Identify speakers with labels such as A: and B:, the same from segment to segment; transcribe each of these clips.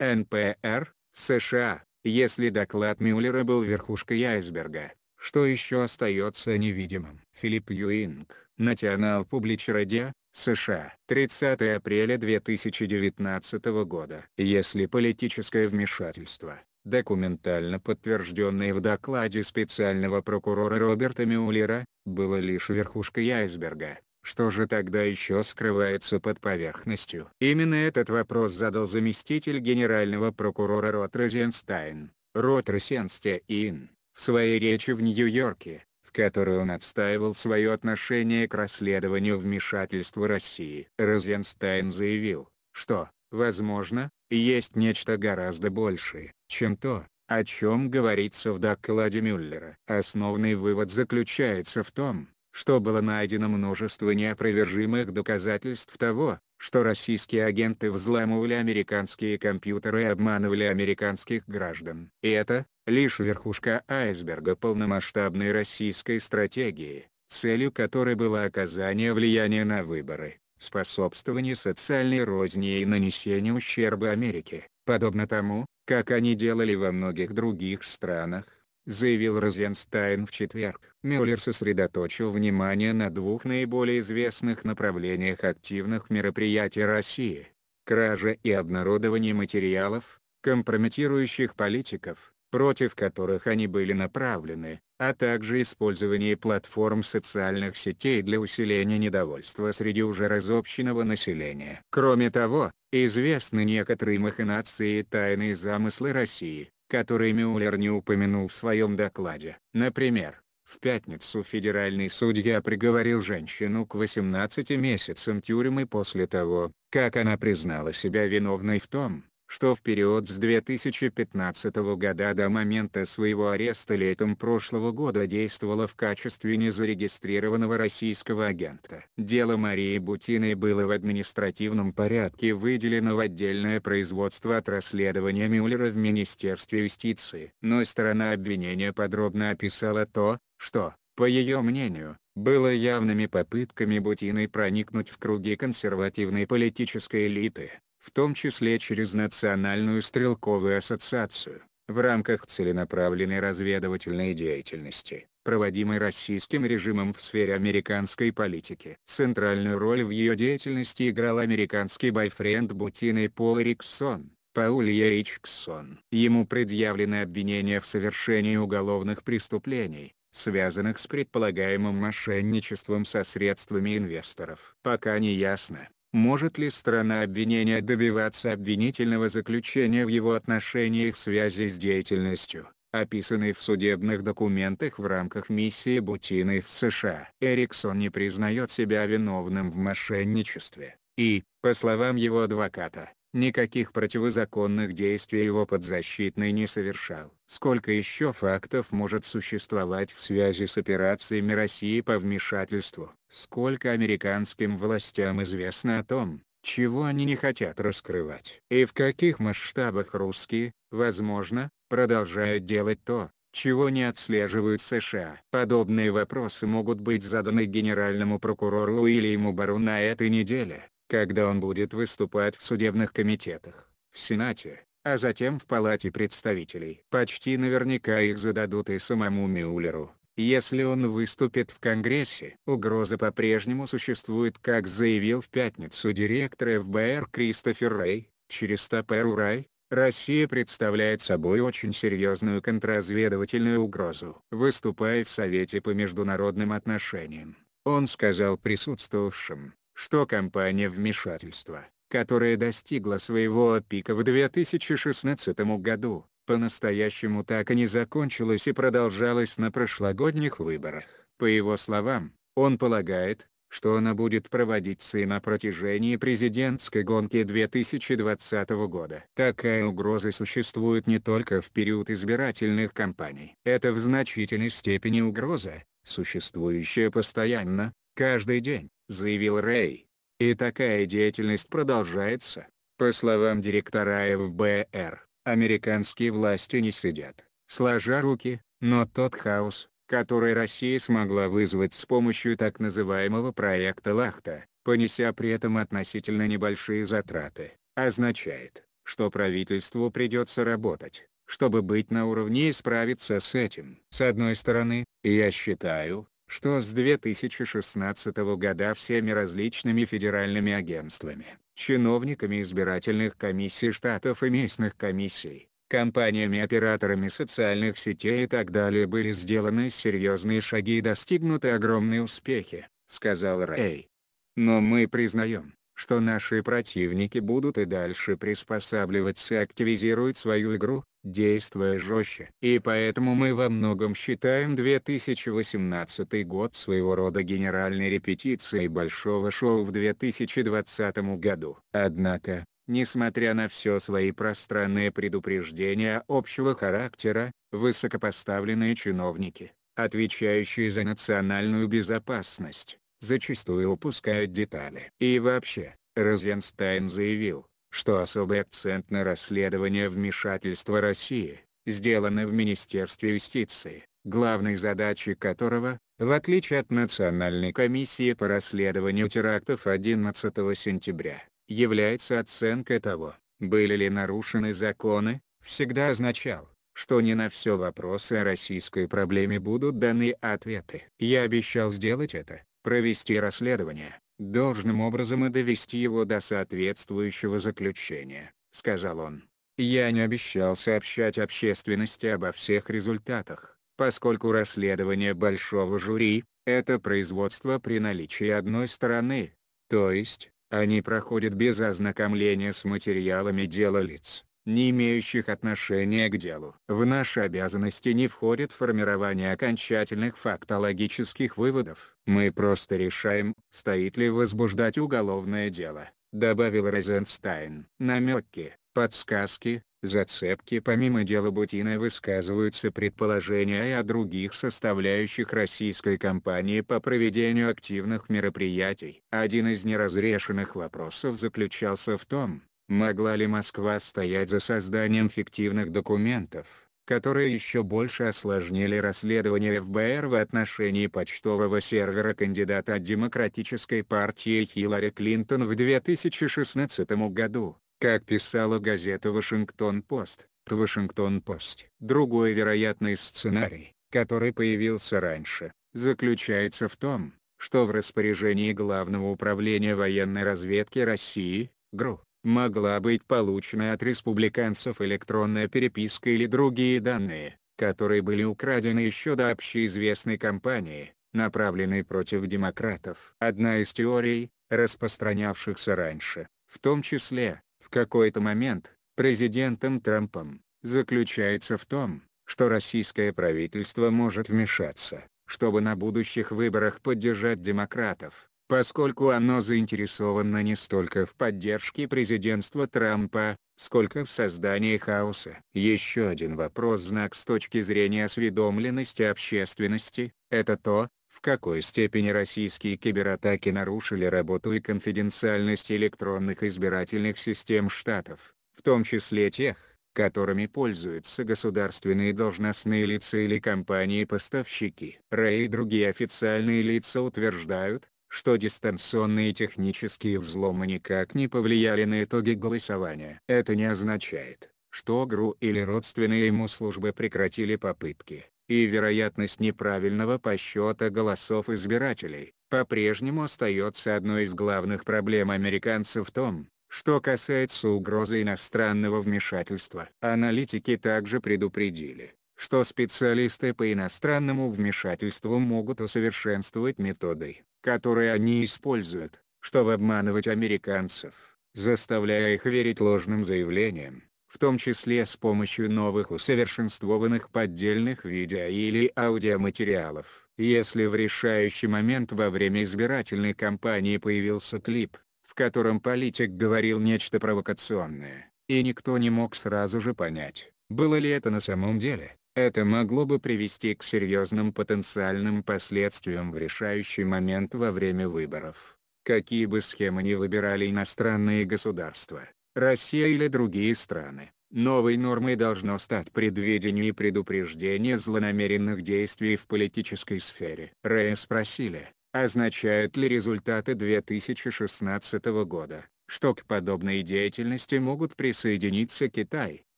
A: НПР, США, если доклад Мюллера был верхушкой айсберга, что еще остается невидимым. Филипп Юинг, Национал Публич Радиа, США. 30 апреля 2019 года. Если политическое вмешательство, документально подтвержденное в докладе специального прокурора Роберта Мюллера, было лишь верхушкой айсберга, что же тогда еще скрывается под поверхностью? Именно этот вопрос задал заместитель генерального прокурора Рот Розенстайн, Рот Розенстайн, в своей речи в Нью-Йорке, в которой он отстаивал свое отношение к расследованию вмешательства России. Розенстайн заявил, что, возможно, есть нечто гораздо большее, чем то, о чем говорится в докладе Мюллера. Основный вывод заключается в том, что было найдено множество неопровержимых доказательств того, что российские агенты взламывали американские компьютеры и обманывали американских граждан. И это, лишь верхушка айсберга полномасштабной российской стратегии, целью которой было оказание влияния на выборы, способствование социальной розни и нанесение ущерба Америке, подобно тому, как они делали во многих других странах, заявил Розенстайн в четверг. Мюллер сосредоточил внимание на двух наиболее известных направлениях активных мероприятий России – краже и обнародование материалов, компрометирующих политиков, против которых они были направлены, а также использование платформ социальных сетей для усиления недовольства среди уже разобщенного населения. Кроме того, известны некоторые махинации и тайные замыслы России, которые Мюллер не упомянул в своем докладе. Например, в пятницу федеральный судья приговорил женщину к 18 месяцам тюрьмы после того, как она признала себя виновной в том, что в период с 2015 года до момента своего ареста летом прошлого года действовала в качестве незарегистрированного российского агента. Дело Марии Бутиной было в административном порядке выделено в отдельное производство от расследования Мюллера в Министерстве юстиции. Но сторона обвинения подробно описала то, что, по ее мнению, было явными попытками Бутиной проникнуть в круги консервативной политической элиты в том числе через Национальную стрелковую ассоциацию, в рамках целенаправленной разведывательной деятельности, проводимой российским режимом в сфере американской политики. Центральную роль в ее деятельности играл американский бойфренд Бутины Пол Риксон, Пауль Яричксон. Ему предъявлены обвинения в совершении уголовных преступлений, связанных с предполагаемым мошенничеством со средствами инвесторов. Пока не ясно, может ли страна обвинения добиваться обвинительного заключения в его отношении в связи с деятельностью, описанной в судебных документах в рамках миссии Бутиной в США? Эриксон не признает себя виновным в мошенничестве, и, по словам его адвоката, Никаких противозаконных действий его подзащитный не совершал. Сколько еще фактов может существовать в связи с операциями России по вмешательству? Сколько американским властям известно о том, чего они не хотят раскрывать? И в каких масштабах русские, возможно, продолжают делать то, чего не отслеживают США. Подобные вопросы могут быть заданы генеральному прокурору или ему Бару на этой неделе, когда он будет выступать в судебных комитетах, в Сенате, а затем в Палате представителей. Почти наверняка их зададут и самому Мюллеру, если он выступит в Конгрессе. Угроза по-прежнему существует как заявил в пятницу директор ФБР Кристофер Рэй, через Топер Урай, Россия представляет собой очень серьезную контрразведывательную угрозу. Выступая в Совете по международным отношениям, он сказал присутствовавшим, что компания вмешательства, которая достигла своего пика в 2016 году, по-настоящему так и не закончилась и продолжалась на прошлогодних выборах. По его словам, он полагает, что она будет проводиться и на протяжении президентской гонки 2020 года. Такая угроза существует не только в период избирательных кампаний. Это в значительной степени угроза, существующая постоянно, каждый день заявил Рэй. И такая деятельность продолжается. По словам директора ФБР, американские власти не сидят, сложа руки, но тот хаос, который Россия смогла вызвать с помощью так называемого проекта Лахта, понеся при этом относительно небольшие затраты, означает, что правительству придется работать, чтобы быть на уровне и справиться с этим. С одной стороны, я считаю, что с 2016 года всеми различными федеральными агентствами, чиновниками избирательных комиссий штатов и местных комиссий, компаниями-операторами социальных сетей и так далее были сделаны серьезные шаги и достигнуты огромные успехи, сказал Рэй. Но мы признаем, что наши противники будут и дальше приспосабливаться и активизируют свою игру, действуя жестче. И поэтому мы во многом считаем 2018 год своего рода генеральной репетицией большого шоу в 2020 году. Однако, несмотря на все свои пространные предупреждения общего характера, высокопоставленные чиновники, отвечающие за национальную безопасность, зачастую упускают детали. И вообще, Розенстайн заявил, что особый акцент на расследование вмешательства России, сделаны в Министерстве юстиции, главной задачей которого, в отличие от Национальной комиссии по расследованию терактов 11 сентября, является оценка того, были ли нарушены законы, всегда означал, что не на все вопросы о российской проблеме будут даны ответы. Я обещал сделать это, провести расследование, должным образом и довести его до соответствующего заключения», — сказал он. «Я не обещал сообщать общественности обо всех результатах, поскольку расследование большого жюри — это производство при наличии одной стороны, то есть, они проходят без ознакомления с материалами дела лиц, не имеющих отношения к делу. В наши обязанности не входит формирование окончательных фактологических выводов. Мы просто решаем, стоит ли возбуждать уголовное дело, добавил Розенстайн. Намеки, подсказки, зацепки помимо дела Бутина высказываются предположения и о других составляющих российской кампании по проведению активных мероприятий. Один из неразрешенных вопросов заключался в том, Могла ли Москва стоять за созданием фиктивных документов, которые еще больше осложнили расследование ФБР в отношении почтового сервера кандидата от Демократической партии Хиллари Клинтон в 2016 году, как писала газета «Вашингтон-Пост». «Вашингтон-Пост». Другой вероятный сценарий, который появился раньше, заключается в том, что в распоряжении Главного управления военной разведки России, ГРУ, могла быть получена от республиканцев электронная переписка или другие данные, которые были украдены еще до общеизвестной кампании, направленной против демократов. Одна из теорий, распространявшихся раньше, в том числе, в какой-то момент, президентом Трампом, заключается в том, что российское правительство может вмешаться, чтобы на будущих выборах поддержать демократов поскольку оно заинтересовано не столько в поддержке президентства Трампа, сколько в создании хаоса. Еще один вопрос знак с точки зрения осведомленности общественности, это то, в какой степени российские кибератаки нарушили работу и конфиденциальность электронных избирательных систем штатов, в том числе тех, которыми пользуются государственные должностные лица или компании-поставщики. Рэй и другие официальные лица утверждают, что дистанционные технические взломы никак не повлияли на итоги голосования. Это не означает, что ГРУ или родственные ему службы прекратили попытки, и вероятность неправильного посчета голосов избирателей, по-прежнему остается одной из главных проблем американцев в том, что касается угрозы иностранного вмешательства. Аналитики также предупредили, что специалисты по иностранному вмешательству могут усовершенствовать методы, которые они используют, чтобы обманывать американцев, заставляя их верить ложным заявлениям, в том числе с помощью новых усовершенствованных поддельных видео или аудиоматериалов. Если в решающий момент во время избирательной кампании появился клип, в котором политик говорил нечто провокационное, и никто не мог сразу же понять, было ли это на самом деле, это могло бы привести к серьезным потенциальным последствиям в решающий момент во время выборов. Какие бы схемы ни выбирали иностранные государства, Россия или другие страны, новой нормой должно стать предвидение и предупреждение злонамеренных действий в политической сфере. Рэя спросили, означают ли результаты 2016 года, что к подобной деятельности могут присоединиться Китай,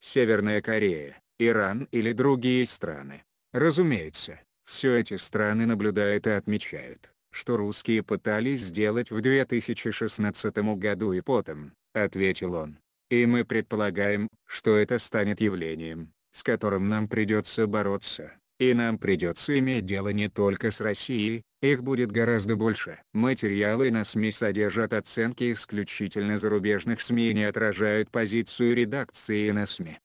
A: Северная Корея, Иран или другие страны. Разумеется, все эти страны наблюдают и отмечают, что русские пытались сделать в 2016 году и потом, ответил он. И мы предполагаем, что это станет явлением, с которым нам придется бороться, и нам придется иметь дело не только с Россией, их будет гораздо больше. Материалы на СМИ содержат оценки исключительно зарубежных СМИ и не отражают позицию редакции на СМИ.